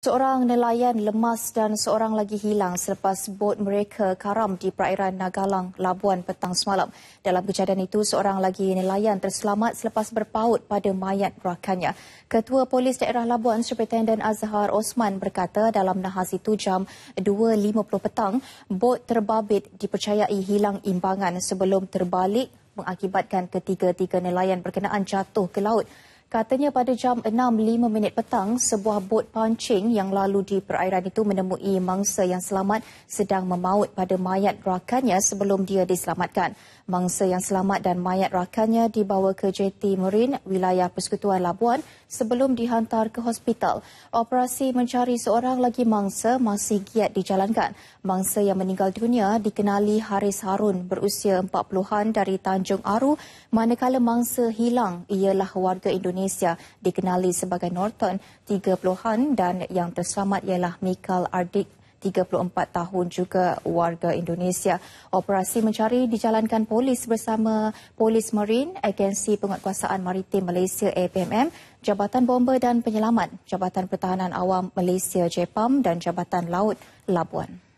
Seorang nelayan lemas dan seorang lagi hilang selepas bot mereka karam di perairan Nagalang, Labuan petang semalam. Dalam kejadian itu, seorang lagi nelayan terselamat selepas berpaut pada mayat rakannya. Ketua Polis Daerah Labuan, Superintendent Azhar Osman berkata dalam nahas itu jam 2.50 petang, bot terbabit dipercayai hilang imbangan sebelum terbalik mengakibatkan ketiga-tiga nelayan berkenaan jatuh ke laut. Katanya pada jam 6.05 minit petang, sebuah bot pancing yang lalu di perairan itu menemui mangsa yang selamat sedang memaut pada mayat rakannya sebelum dia diselamatkan. Mangsa yang selamat dan mayat rakannya dibawa ke JT Marine, wilayah Persekutuan Labuan sebelum dihantar ke hospital. Operasi mencari seorang lagi mangsa masih giat dijalankan. Mangsa yang meninggal dunia dikenali Haris Harun berusia 40-an dari Tanjung Aru manakala mangsa hilang ialah warga Indonesia. Indonesia dikenali sebagai Norton 30-an dan yang terselamat ialah Mikael Ardik 34 tahun juga warga Indonesia. Operasi mencari dijalankan polis bersama Polis Marin, Agensi Penguatkuasaan Maritim Malaysia APMM, Jabatan bomber dan Penyelamat, Jabatan Pertahanan Awam Malaysia (Jepam) dan Jabatan Laut Labuan.